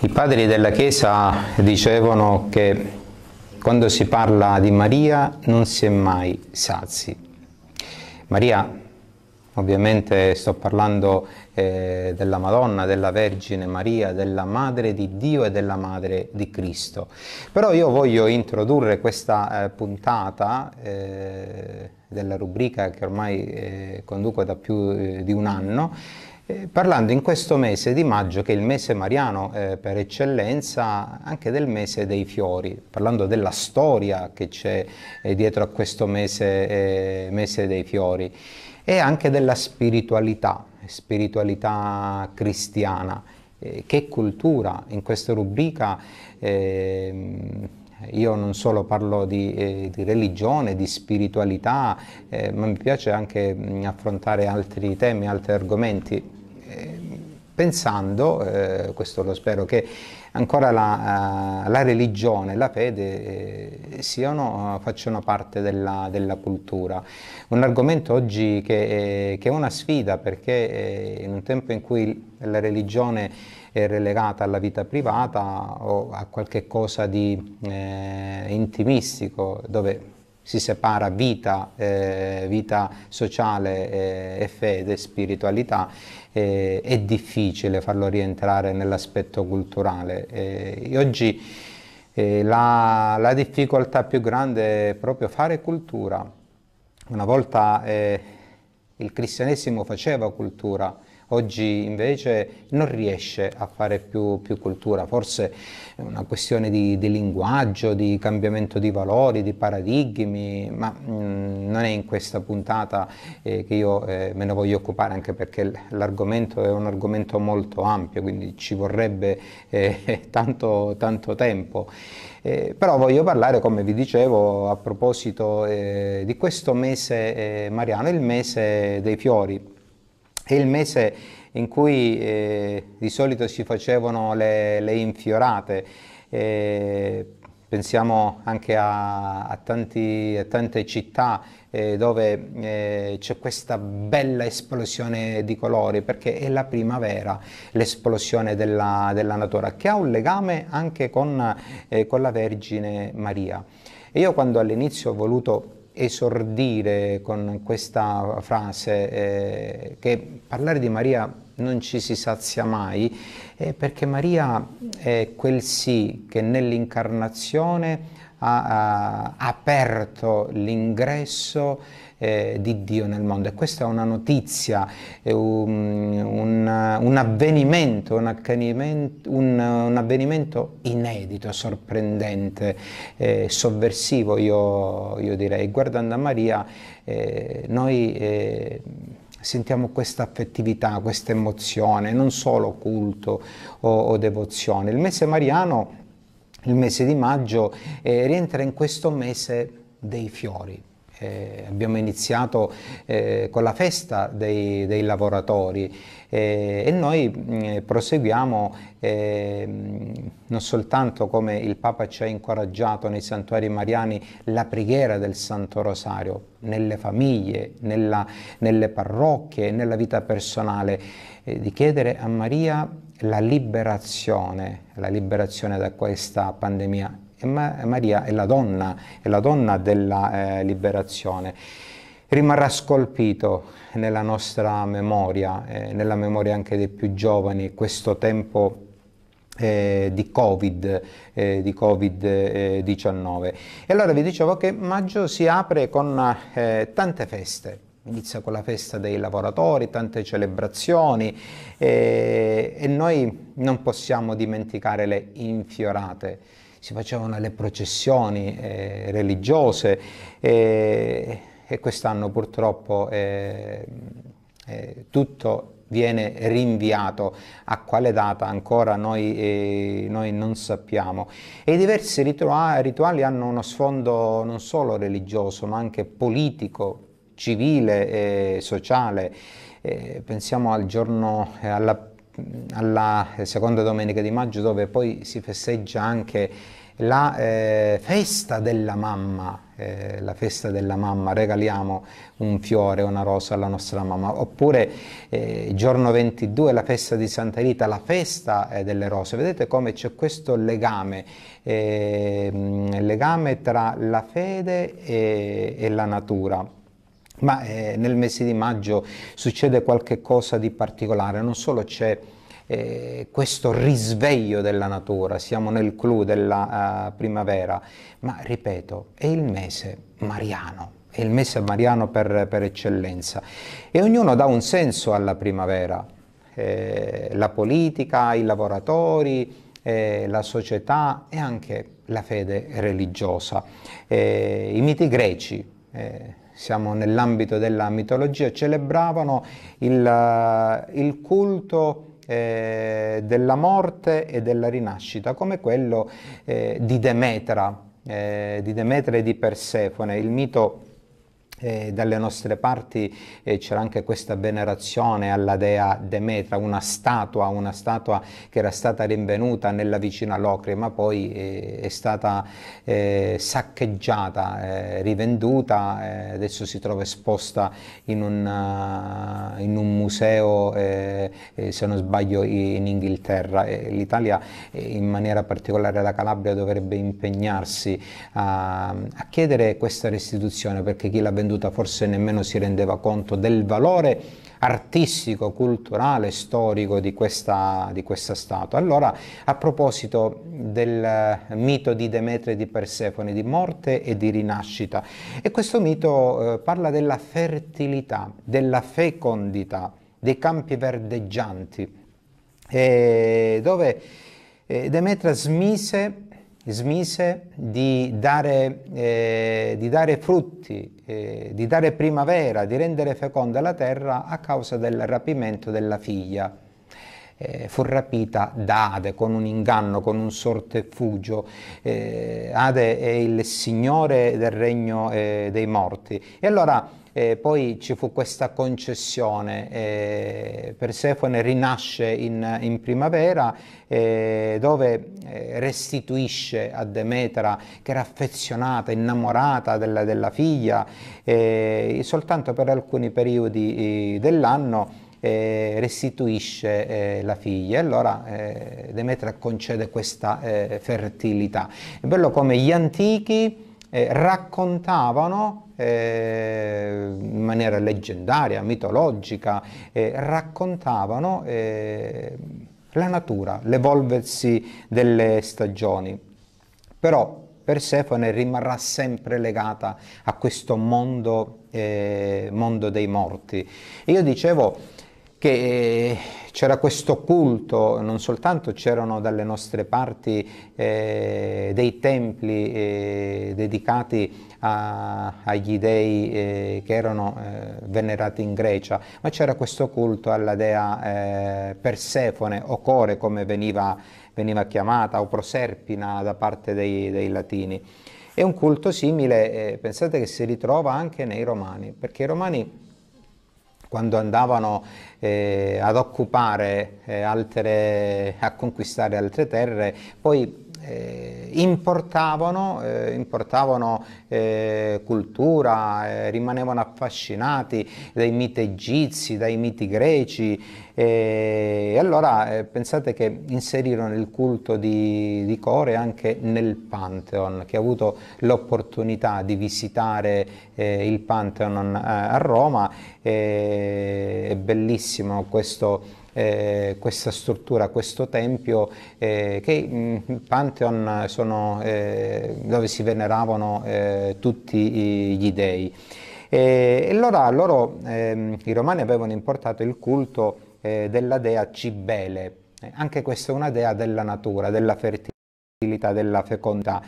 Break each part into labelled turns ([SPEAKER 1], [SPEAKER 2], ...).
[SPEAKER 1] I padri della Chiesa dicevano che quando si parla di Maria non si è mai sazi. Maria, ovviamente sto parlando eh, della Madonna, della Vergine Maria, della Madre di Dio e della Madre di Cristo. Però io voglio introdurre questa eh, puntata eh, della rubrica che ormai eh, conduco da più eh, di un anno eh, parlando in questo mese di maggio, che è il mese mariano eh, per eccellenza, anche del mese dei fiori, parlando della storia che c'è eh, dietro a questo mese, eh, mese dei fiori, e anche della spiritualità, spiritualità cristiana. Eh, che cultura in questa rubrica ehm, io non solo parlo di, eh, di religione, di spiritualità, eh, ma mi piace anche mh, mm, affrontare altri temi, altri argomenti Ehm, pensando, eh, questo lo spero, che ancora la, eh, la religione, la fede eh, siano, eh, facciano parte della, della, cultura. Un argomento oggi che, eh, che è una sfida perché in un tempo in cui la religione è relegata alla vita privata o a qualche cosa di eh, intimistico dove si separa vita, eh, vita sociale eh, e fede, spiritualità, eh, è difficile farlo rientrare nell'aspetto culturale. Eh, oggi eh, la, la, difficoltà più grande è proprio fare cultura. Una volta eh, il cristianesimo faceva cultura, oggi invece non riesce a fare più, più cultura, forse è una questione di, di, linguaggio, di cambiamento di valori, di paradigmi, ma mh, mm, non è in questa puntata eh, che io eh, me ne voglio occupare anche perché l'argomento è un argomento molto ampio, quindi ci vorrebbe eh, tanto, tanto tempo. Eh, però voglio parlare, come vi dicevo, a proposito eh, di questo mese eh, mariano, il mese dei fiori è il mese in cui eh, di solito si facevano le, le infiorate, eh, pensiamo anche a, a, tanti, a tante città eh, dove eh, c'è questa bella esplosione di colori perché è la primavera, l'esplosione della, della, natura che ha un legame anche con, eh, con la Vergine Maria. E io quando all'inizio ho voluto esordire con questa frase eh, che parlare di Maria non ci si sazia mai eh, perché Maria è quel sì che nell'incarnazione ha, ha aperto l'ingresso eh, di Dio nel mondo. E questa è una notizia, è un, un, un, avvenimento, un, avvenimento, inedito, sorprendente, eh, sovversivo, io, io, direi. Guardando a Maria, eh, noi eh, sentiamo questa affettività, questa emozione, non solo culto o, o devozione. Il mese mariano, il mese di maggio, eh, rientra in questo mese dei fiori. Eh, abbiamo iniziato eh, con la festa dei, dei lavoratori eh, e noi mm, proseguiamo ehm, non soltanto come il Papa ci ha incoraggiato nei santuari mariani la preghiera del Santo Rosario nelle famiglie, nella, nelle parrocchie, nella vita personale, eh, di chiedere a Maria la liberazione, la liberazione da questa pandemia e ma Maria è la donna, è la donna della eh, liberazione. Rimarrà scolpito nella nostra memoria, eh, nella memoria anche dei più giovani, questo tempo eh, di Covid, eh, di Covid-19. Eh, e allora vi dicevo che maggio si apre con eh, tante feste. Inizia con la festa dei lavoratori, tante celebrazioni eh, e noi non possiamo dimenticare le infiorate si facevano le processioni eh, religiose e, e quest'anno purtroppo eh, eh, tutto viene rinviato a quale data ancora noi, eh, noi non sappiamo e i diversi rituali hanno uno sfondo non solo religioso ma anche politico, civile e sociale eh, pensiamo al giorno alla alla eh, seconda domenica di maggio dove poi si festeggia anche la eh, festa della mamma, eh, la festa della mamma, regaliamo un fiore, una rosa alla nostra mamma, oppure eh, giorno 22 la festa di Santa Rita, la festa eh, delle rose, vedete come c'è questo legame, eh, mm, legame tra la fede e, e la natura. Ma eh, nel mese di maggio succede qualcosa di particolare, non solo c'è eh, questo risveglio della natura, siamo nel clou della uh, primavera, ma ripeto, è il mese mariano, è il mese mariano per, per eccellenza e ognuno dà un senso alla primavera, eh, la politica, i lavoratori, eh, la società e anche la fede religiosa, eh, i miti greci. Eh, siamo nell'ambito della mitologia, celebravano il, eh, il culto eh, della morte e della rinascita, come quello eh, di Demetra, eh, di Demetra e di Persefone, il mito eh, dalle nostre parti eh, c'era anche questa venerazione alla dea Demetra, una statua, una statua che era stata rinvenuta nella vicina Locri, ma poi eh, è stata eh, saccheggiata, eh, rivenduta, eh, adesso si trova esposta in un, in un museo, se non sbaglio, in Inghilterra. L'Italia, in maniera particolare la Calabria, dovrebbe impegnarsi a, a chiedere questa restituzione perché chi l'ha venduta veduta forse nemmeno si rendeva conto del valore artistico, culturale, storico di questa, di questa statua. Allora, a proposito del eh, mito di Demetria e di Persefone, di morte e di rinascita, e questo mito eh, parla della fertilità, della fecondità, dei campi verdeggianti, eh, dove eh, Demetria smise, smise di, dare, eh, di dare frutti, eh, di dare primavera, di rendere feconda la terra a causa del rapimento della figlia. Eh, fu rapita da Ade con un inganno, con un sortefugio. Eh, Ade è il signore del regno eh, dei morti. E allora eh, poi ci fu questa concessione, eh, Persefone rinasce in, in primavera eh, dove restituisce a Demetra che era affezionata, innamorata della, della figlia, soltanto per alcuni periodi dell'anno restituisce eh, la figlia. e Allora eh, Demetra concede questa eh, fertilità. È bello come gli antichi eh, raccontavano eh, in maniera leggendaria, mitologica, eh, raccontavano eh, la natura, l'evolversi delle stagioni. Però Persefone rimarrà sempre legata a questo mondo, eh, mondo dei morti. E io dicevo, che eh, c'era questo culto, non soltanto c'erano dalle nostre parti eh, dei templi eh, dedicati a, agli dei eh, che erano eh, venerati in Grecia, ma c'era questo culto alla dea eh, Persefone o Core come veniva, veniva, chiamata o Proserpina da parte dei, dei latini. È un culto simile, pensate che si ritrova anche nei romani, perché i romani quando andavano eh, ad occupare eh, altre, a conquistare altre terre, poi eh, importavano, eh, importavano eh, cultura, eh, rimanevano affascinati dai miti egizi, dai miti greci eh, e allora pensate che inserirono il culto di, di Core anche nel Pantheon, che ha avuto l'opportunità di visitare il Pantheon a Roma, è bellissimo questo eh, questa struttura, questo tempio, eh, che mh, mm, Pantheon sono, eh, dove si veneravano eh, tutti gli dei. Eh, e allora loro, ehm, i romani avevano importato il culto eh, della dea Cibele, anche questa è una dea della natura, della fertilità, della fecondità.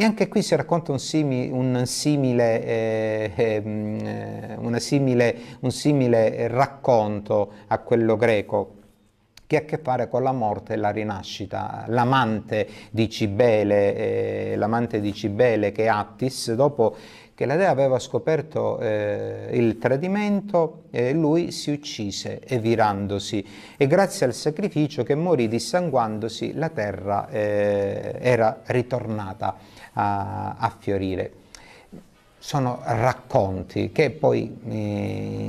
[SPEAKER 1] E anche qui si racconta un, simile, un simile, eh, ehm, eh simile, un simile racconto a quello greco, che ha a che fare con la morte e la rinascita. L'amante di Cibele, eh, l'amante di Cibele che è Attis, dopo che la dea aveva scoperto eh, il tradimento, eh, lui si uccise e virandosi e grazie al sacrificio che morì dissanguandosi la terra eh, era ritornata a, a, fiorire. Sono racconti che poi eh,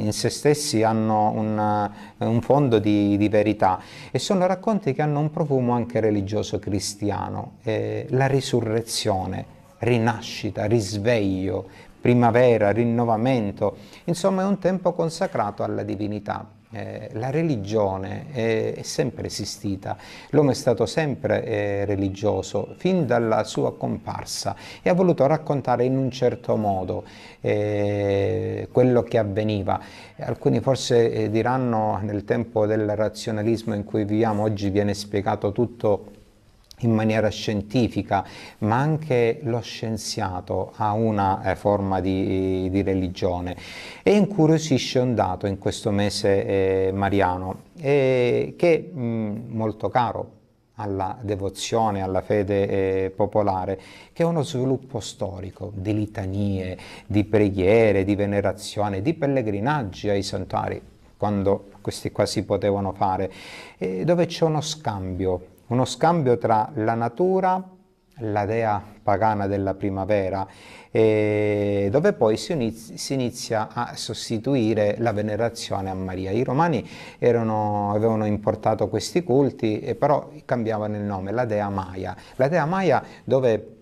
[SPEAKER 1] in se stessi hanno un, un fondo di, di, verità e sono racconti che hanno un profumo anche religioso cristiano, eh, la risurrezione rinascita, risveglio, primavera, rinnovamento, insomma è un tempo consacrato alla divinità. Eh, la religione è, è, sempre esistita, l'uomo è stato sempre eh, religioso fin dalla sua comparsa e ha voluto raccontare in un certo modo eh, quello che avveniva. Alcuni forse eh, diranno nel tempo del razionalismo in cui viviamo oggi viene spiegato tutto in maniera scientifica, ma anche lo scienziato ha una eh, forma di, di, religione e incuriosisce un dato in questo mese eh, mariano eh, che è mm, molto caro alla devozione, alla fede eh, popolare, che è uno sviluppo storico di litanie, di preghiere, di venerazione, di pellegrinaggi ai santuari, quando questi qua si potevano fare, eh, dove c'è uno scambio uno scambio tra la natura, la dea pagana della primavera, eh, dove poi si, inizia, si inizia a sostituire la venerazione a Maria. I romani erano, avevano importato questi culti, però cambiavano il nome, la dea Maia. La dea Maia dove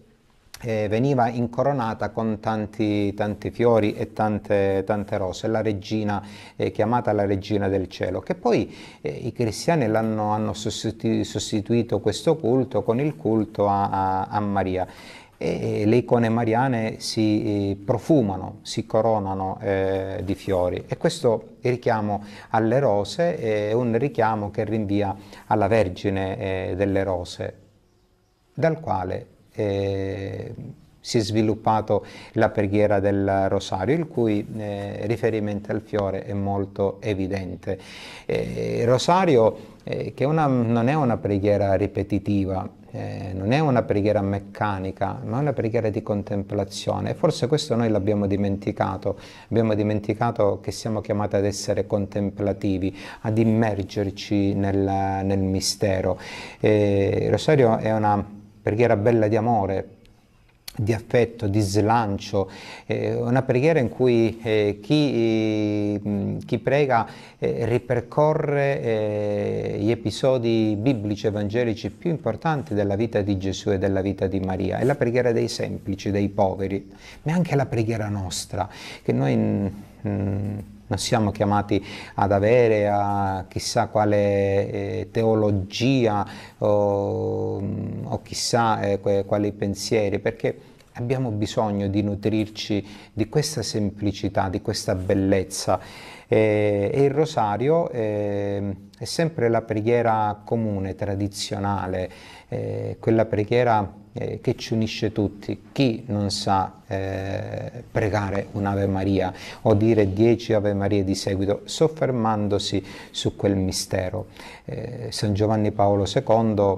[SPEAKER 1] eh, veniva incoronata con tanti, tanti fiori e tante, tante rose, la regina eh, chiamata la regina del cielo, che poi eh, i cristiani hanno sostitu- sostituito questo culto con il culto a, a, a Maria. E, le icone mariane si eh, profumano, si coronano eh, di fiori e questo richiamo alle rose è un richiamo che rinvia alla Vergine eh, delle rose, dal quale eh, si è sviluppato la preghiera del rosario, il cui eh, riferimento al fiore è molto evidente. Eh, il rosario, eh, che una, non è una preghiera ripetitiva, eh, non è una preghiera meccanica, ma è una preghiera di contemplazione. forse questo noi l'abbiamo dimenticato, abbiamo dimenticato che siamo chiamati ad essere contemplativi, ad immergerci nel, nel mistero. Eh, il rosario è una preghiera bella di amore, di affetto, di slancio, eh, una preghiera in cui eh, chi, eh, chi, prega eh, ripercorre eh, gli episodi biblici evangelici più importanti della vita di Gesù e della vita di Maria. È la preghiera dei semplici, dei poveri, ma è anche la preghiera nostra, che noi... Mm, mm non siamo chiamati ad avere a chissà quale eh, teologia o, mm, o chissà eh, quali pensieri, perché abbiamo bisogno di nutrirci di questa semplicità, di questa bellezza. Eh, e il rosario eh, è sempre la preghiera comune, tradizionale, eh, quella preghiera eh, che ci unisce tutti. Chi non sa eh, pregare un'Ave Maria o dire dieci Ave Marie di seguito, soffermandosi su quel mistero. Eh, San Giovanni Paolo II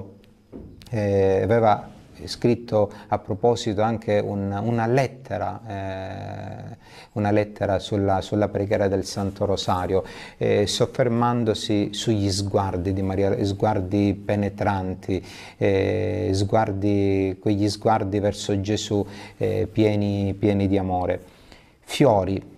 [SPEAKER 1] eh, aveva scritto a proposito anche un, una lettera, eh, una lettera sulla, sulla, preghiera del Santo Rosario, eh, soffermandosi sugli sguardi di Maria, sguardi penetranti, eh, sguardi, quegli sguardi verso Gesù eh, pieni, pieni di amore. Fiori,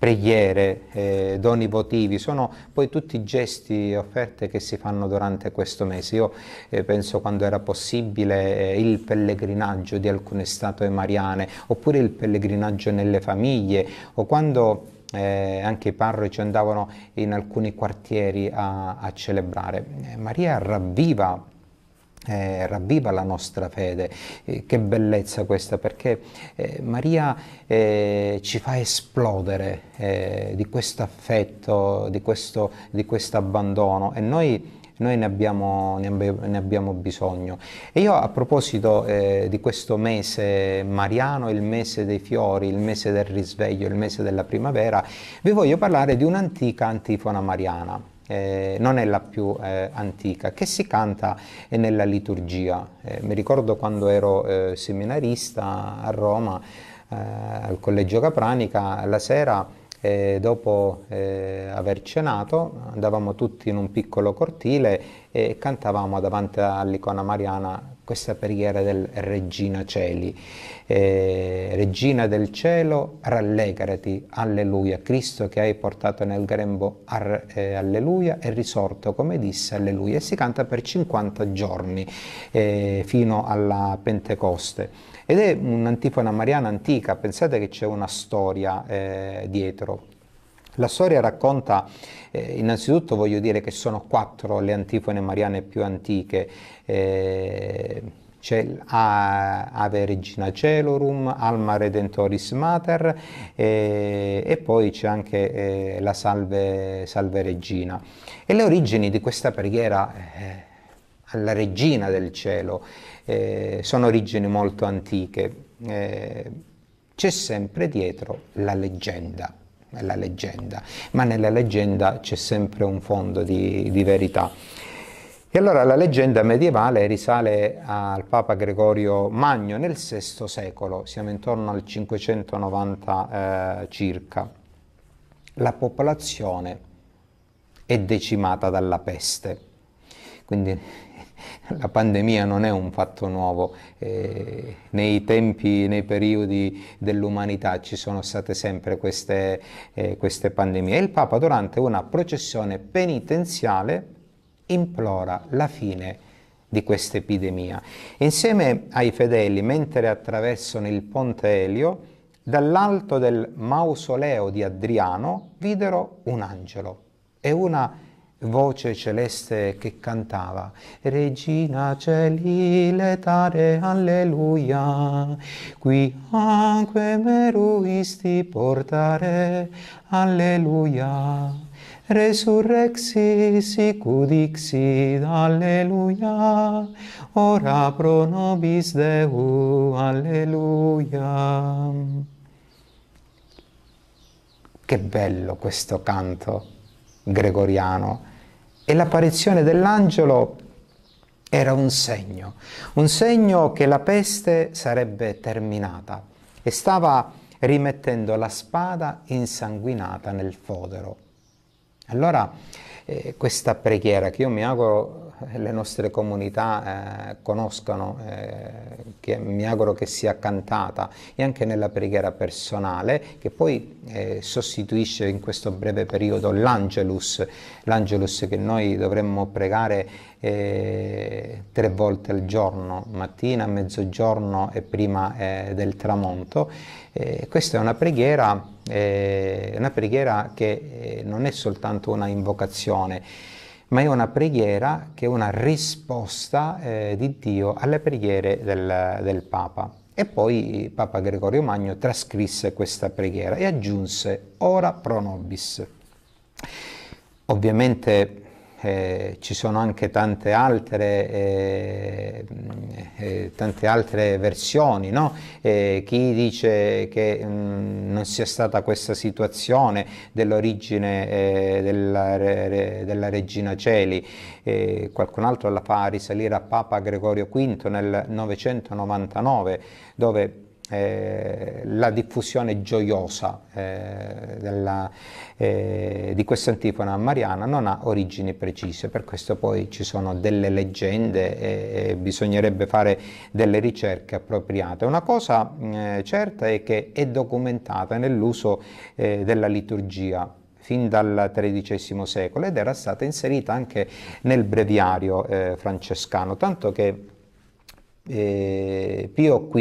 [SPEAKER 1] preghiere, eh, doni votivi, sono poi tutti gesti e offerte che si fanno durante questo mese. Io eh, penso quando era possibile eh, il pellegrinaggio di alcune statue mariane, oppure il pellegrinaggio nelle famiglie, o quando eh, anche i parroci andavano in alcuni quartieri a, a celebrare. Eh, Maria ravviva eh, ravviva la nostra fede, eh, che bellezza questa, perché eh, Maria eh, ci fa esplodere eh, di questo affetto, di questo, di abbandono e noi noi ne abbiamo, ne abbiamo, bisogno. E io a proposito eh, di questo mese mariano, il mese dei fiori, il mese del risveglio, il mese della primavera, vi voglio parlare di un'antica antifona mariana eh, non è la più eh, antica, che si canta eh, nella liturgia. Eh, mi ricordo quando ero eh, seminarista a Roma, al Collegio Capranica, la sera eh, dopo eh, aver cenato andavamo tutti in un piccolo cortile e cantavamo davanti all'icona mariana questa preghiera del Regina Cieli. Eh, Regina del cielo, rallegrati, alleluia. Cristo che hai portato nel grembo, ar, eh, alleluia, è risorto come disse, alleluia. E si canta per 50 giorni eh, fino alla Pentecoste. Ed è un'antifona mariana antica, pensate che c'è una storia eh, dietro la storia racconta, eh, innanzitutto voglio dire che sono quattro le antifone mariane più antiche. Eh, c'è Ave Regina Celorum, Alma Redentoris Mater eh, e poi c'è anche eh, la salve, salve, Regina. E le origini di questa preghiera eh, alla Regina del Cielo eh, sono origini molto antiche. Eh, c'è sempre dietro la leggenda la leggenda, ma nella leggenda c'è sempre un fondo di, di verità. E allora la leggenda medievale risale al Papa Gregorio Magno nel VI secolo, siamo intorno al 590 eh, circa. La popolazione è decimata dalla peste, quindi la pandemia non è un fatto nuovo, eh, nei tempi, nei periodi dell'umanità ci sono state sempre queste, eh, queste pandemie. il Papa durante una processione penitenziale implora la fine di questa epidemia. Insieme ai fedeli, mentre attraversano il ponte Elio, dall'alto del mausoleo di Adriano videro un angelo e una voce celeste che cantava Regina celi letare alleluia qui anque meruisti portare alleluia Resurrexi sicudixi alleluia ora pro nobis Deu alleluia Che bello questo canto gregoriano e l'apparizione dell'angelo era un segno, un segno che la peste sarebbe terminata e stava rimettendo la spada insanguinata nel fodero. Allora eh, questa preghiera che io mi auguro eh, le nostre comunità eh, conoscano, eh, che mi auguro che sia cantata e anche nella preghiera personale che poi eh, sostituisce in questo breve periodo l'Angelus, l'Angelus che noi dovremmo pregare eh, tre volte al giorno, mattina, mezzogiorno e prima eh, del tramonto. questa è una preghiera è eh, una preghiera che eh, non è soltanto una invocazione, ma è una preghiera che è una risposta eh, di Dio alle preghiere del, del, Papa. E poi Papa Gregorio Magno trascrisse questa preghiera e aggiunse ora pro nobis. Ovviamente eh, ci sono anche tante altre, eh, eh, tante altre versioni, no? Eh, chi dice che mh, mm, non sia stata questa situazione dell'origine eh, della, re, della, regina Celi, eh, qualcun altro la fa risalire a Papa Gregorio V nel 999, dove eh, la diffusione gioiosa eh, della, eh, di questa antifona mariana non ha origini precise, per questo poi ci sono delle leggende e, e bisognerebbe fare delle ricerche appropriate. Una cosa eh, certa è che è documentata nell'uso eh, della liturgia fin dal XIII secolo ed era stata inserita anche nel breviario francescano, tanto che Pio V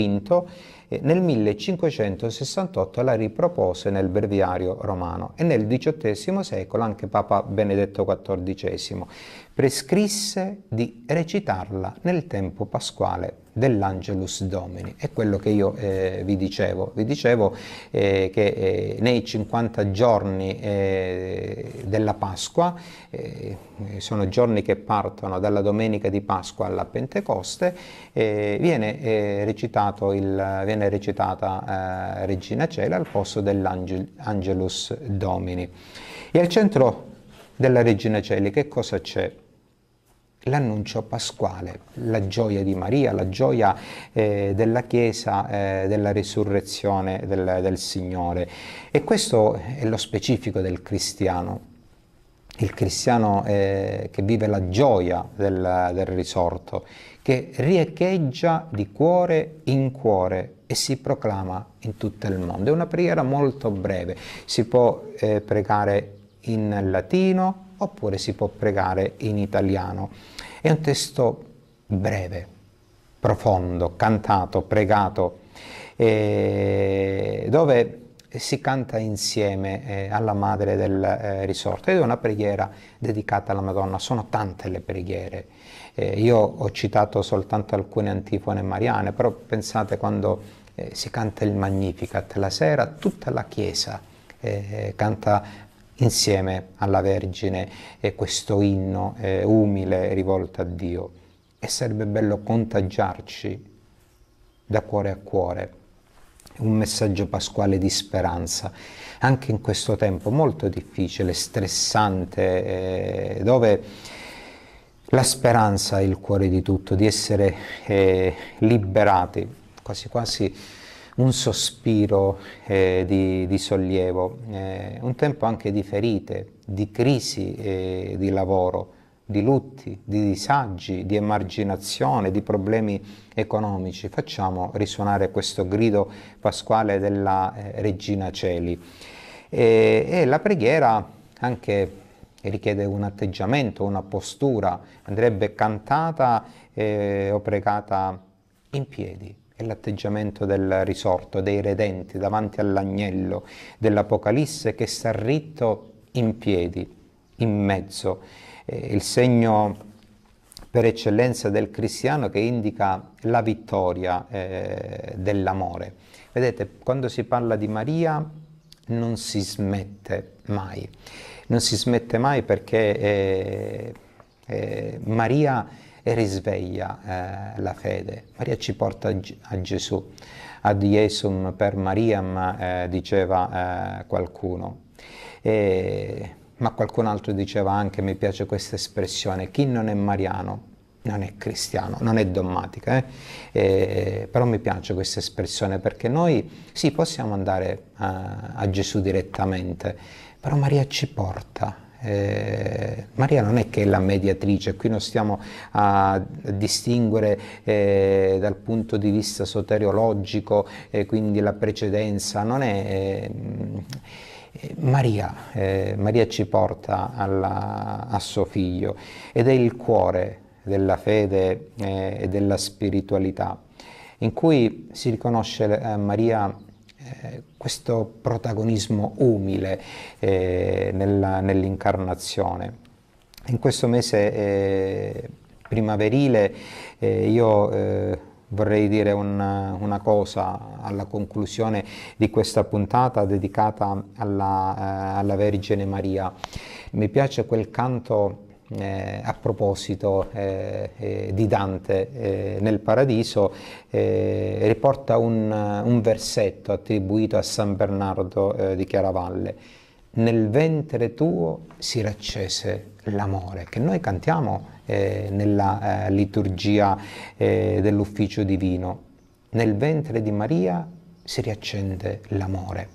[SPEAKER 1] nel 1568 la ripropose nel breviario romano e nel XVIII secolo anche Papa Benedetto XIV prescrisse di recitarla nel tempo pasquale dell'Angelus Domini. È quello che io eh, vi dicevo. Vi dicevo eh, che eh, nei 50 giorni eh, della Pasqua, eh, sono giorni che partono dalla domenica di Pasqua alla Pentecoste, eh, viene, recitato il, viene recitata Regina Cela al posto dell'Angelus Domini. E al centro della Regina Celi che cosa c'è? l'annuncio pasquale, la gioia di Maria, la gioia eh, della Chiesa, eh, della risurrezione del, del Signore. E questo è lo specifico del cristiano, il cristiano eh, che vive la gioia del, del, risorto, che riecheggia di cuore in cuore e si proclama in tutto il mondo. È una preghiera molto breve, si può eh, pregare in latino, oppure si può pregare in italiano. È un testo breve, profondo, cantato, pregato, eh, dove si canta insieme eh, alla Madre del eh, Risorto ed è una preghiera dedicata alla Madonna. Sono tante le preghiere. Eh, io ho citato soltanto alcune antifone mariane, però pensate quando eh, si canta il Magnificat la sera, tutta la Chiesa eh, canta insieme alla Vergine e questo inno eh, umile rivolto a Dio. E sarebbe bello contagiarci da cuore a cuore un messaggio pasquale di speranza, anche in questo tempo molto difficile, stressante, eh, dove la speranza è il cuore di tutto, di essere eh, liberati, quasi quasi un sospiro eh, di, di, sollievo, eh, un tempo anche di ferite, di crisi eh, di lavoro, di lutti, di disagi, di emarginazione, di problemi economici. Facciamo risuonare questo grido pasquale della eh, Regina Celi. E, e la preghiera anche richiede un atteggiamento, una postura, andrebbe cantata eh, o pregata in piedi, è l'atteggiamento del risorto, dei redenti davanti all'agnello dell'Apocalisse che sta ritto in piedi, in mezzo. Eh, il segno per eccellenza del cristiano che indica la vittoria eh, dell'amore. Vedete, quando si parla di Maria non si smette mai, non si smette mai perché eh, eh Maria e risveglia eh, la fede. Maria ci porta a Gesù. Ad Iesum per Mariam eh, diceva eh, qualcuno. E, ma qualcun altro diceva anche, mi piace questa espressione, chi non è mariano non è cristiano, non è dogmatica, eh? Eh, però mi piace questa espressione perché noi sì possiamo andare a, a Gesù direttamente, però Maria ci porta eh, Maria non è che è la mediatrice, qui non stiamo a distinguere eh, dal punto di vista soteriologico, eh, quindi la precedenza, non è... Eh, eh, Maria, Maria ci porta alla, a suo figlio ed è il cuore della fede e della spiritualità in cui si riconosce Maria eh, questo protagonismo umile eh, nell'incarnazione. Nell In questo mese eh, primaverile eh, io eh, vorrei dire una, una, cosa alla conclusione di questa puntata dedicata alla, alla Vergine Maria. Mi piace quel canto eh, a proposito eh, eh di Dante eh, nel Paradiso, eh, riporta un, un, versetto attribuito a San Bernardo di Chiaravalle. Nel ventre tuo si raccese l'amore, che noi cantiamo nella liturgia dell'ufficio divino. Nel ventre di Maria si riaccende l'amore.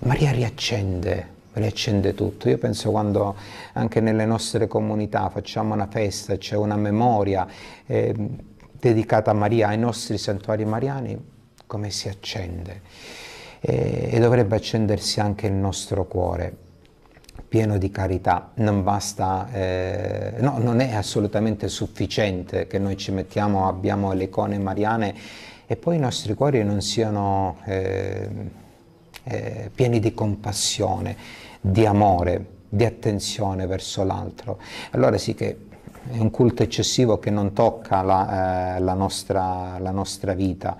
[SPEAKER 1] Maria riaccende riaccende tutto. Io penso quando anche nelle nostre comunità facciamo una festa, c'è una memoria eh, dedicata a Maria, ai nostri santuari mariani, come si accende. E, eh, e dovrebbe accendersi anche il nostro cuore pieno di carità, non basta, eh, no, non è assolutamente sufficiente che noi ci mettiamo, abbiamo le icone mariane e poi i nostri cuori non siano eh, eh, pieni di compassione di amore, di attenzione verso l'altro. Allora sì che è un culto eccessivo che non tocca la, eh, la, nostra, la nostra, vita.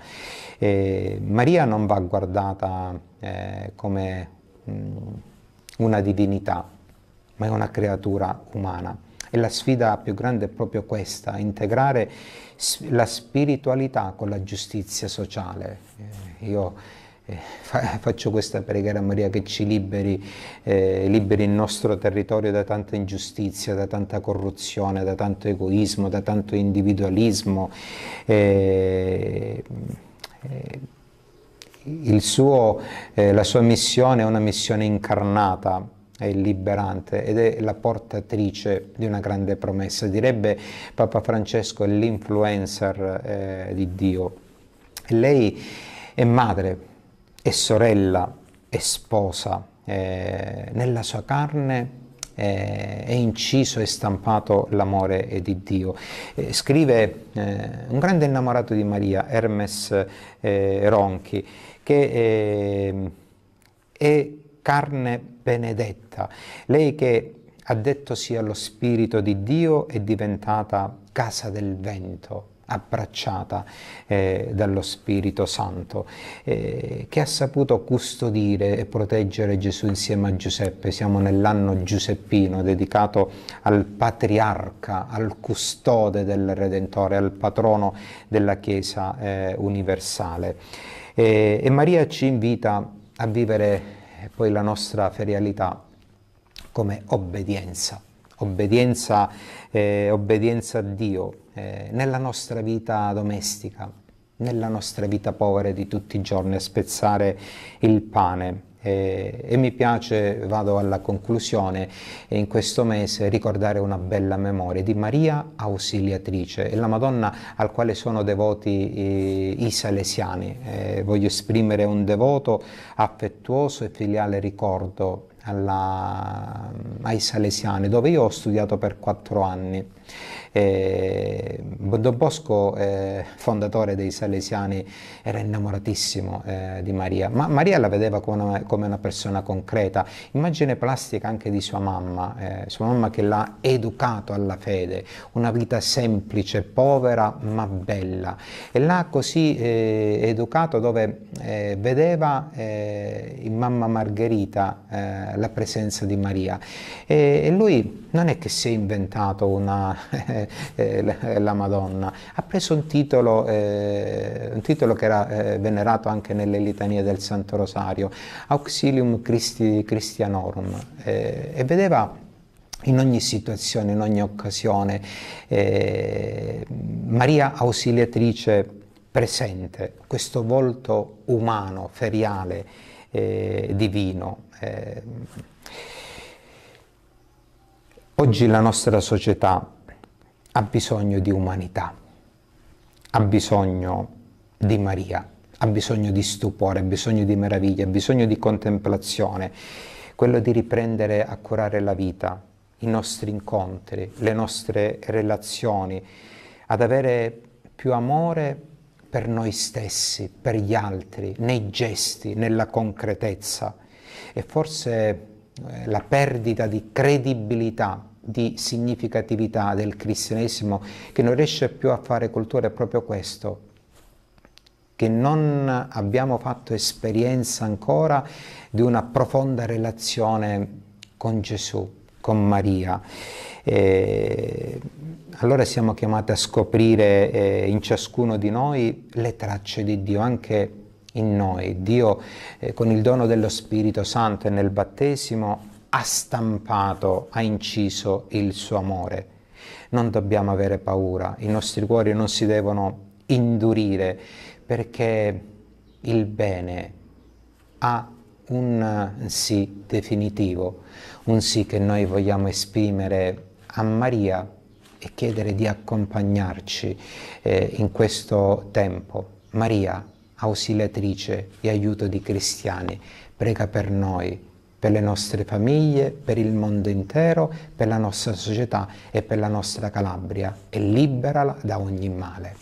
[SPEAKER 1] Eh, Maria non va guardata eh, come mh, mm, una divinità, ma è una creatura umana. E la sfida più grande è proprio questa, integrare la spiritualità con la giustizia sociale. Eh, io eh, faccio questa preghiera a Maria che ci liberi, eh, liberi il nostro territorio da tanta ingiustizia, da tanta corruzione, da tanto egoismo, da tanto individualismo. Eh, eh, suo, eh, la sua missione è una missione incarnata, è liberante ed è la portatrice di una grande promessa. Direbbe Papa Francesco è l'influencer eh, di Dio. Lei è madre, è sorella, è sposa, eh, nella sua carne eh, è inciso e stampato l'amore di Dio. Eh, scrive eh, un grande innamorato di Maria, Hermes eh, Ronchi, che eh, è carne benedetta, lei che ha detto addettosi allo Spirito di Dio è diventata casa del vento, abbracciata eh, dallo Spirito Santo, eh, che ha saputo custodire e proteggere Gesù insieme a Giuseppe. Siamo nell'anno giuseppino dedicato al patriarca, al custode del Redentore, al patrono della Chiesa eh, universale. e Maria ci invita a vivere eh, poi la nostra ferialità come obbedienza obbedienza, eh, obbedienza a Dio eh, nella nostra vita domestica, nella nostra vita povera di tutti i giorni, a spezzare il pane. Eh, e mi piace, vado alla conclusione, eh, in questo mese ricordare una bella memoria di Maria Ausiliatrice la Madonna al quale sono devoti eh, i salesiani. Eh, voglio esprimere un devoto, affettuoso e filiale ricordo alla, ai Salesiani, dove io ho studiato per quattro anni. Eh, Don Bosco, eh, fondatore dei Salesiani, era innamoratissimo eh, di Maria, ma Maria la vedeva come una, come una, persona concreta, immagine plastica anche di sua mamma, eh, sua mamma che l'ha educato alla fede, una vita semplice, povera ma bella, e l'ha così eh, educato dove eh, vedeva eh, in mamma Margherita la presenza di Maria e, e lui non è che si è inventato una Eh, eh, la Madonna, ha preso un titolo, eh, un titolo che era eh, venerato anche nelle litanie del Santo Rosario, Auxilium Christi, Christianorum, eh, e vedeva in ogni situazione, in ogni occasione, Maria ausiliatrice presente, questo volto umano, feriale, divino. Oggi la nostra società ha bisogno di umanità, ha bisogno di Maria, ha bisogno di stupore, ha bisogno di meraviglia, ha bisogno di contemplazione, quello di riprendere a curare la vita, i nostri incontri, le nostre relazioni, ad avere più amore per noi stessi, per gli altri, nei gesti, nella concretezza e forse eh, la perdita di credibilità di significatività del cristianesimo che non riesce più a fare cultura è proprio questo, che non abbiamo fatto esperienza ancora di una profonda relazione con Gesù, con Maria. E allora siamo chiamati a scoprire eh, in ciascuno di noi le tracce di Dio, anche in noi. Dio eh, con il dono dello Spirito Santo e nel battesimo ha stampato, ha inciso il suo amore. Non dobbiamo avere paura, i nostri cuori non si devono indurire perché il bene ha un sì definitivo, un sì che noi vogliamo esprimere a Maria e chiedere di accompagnarci eh, in questo tempo. Maria, ausiliatrice e aiuto di cristiani, prega per noi per le nostre famiglie, per il mondo intero, per la nostra società e per la nostra Calabria e liberala da ogni male.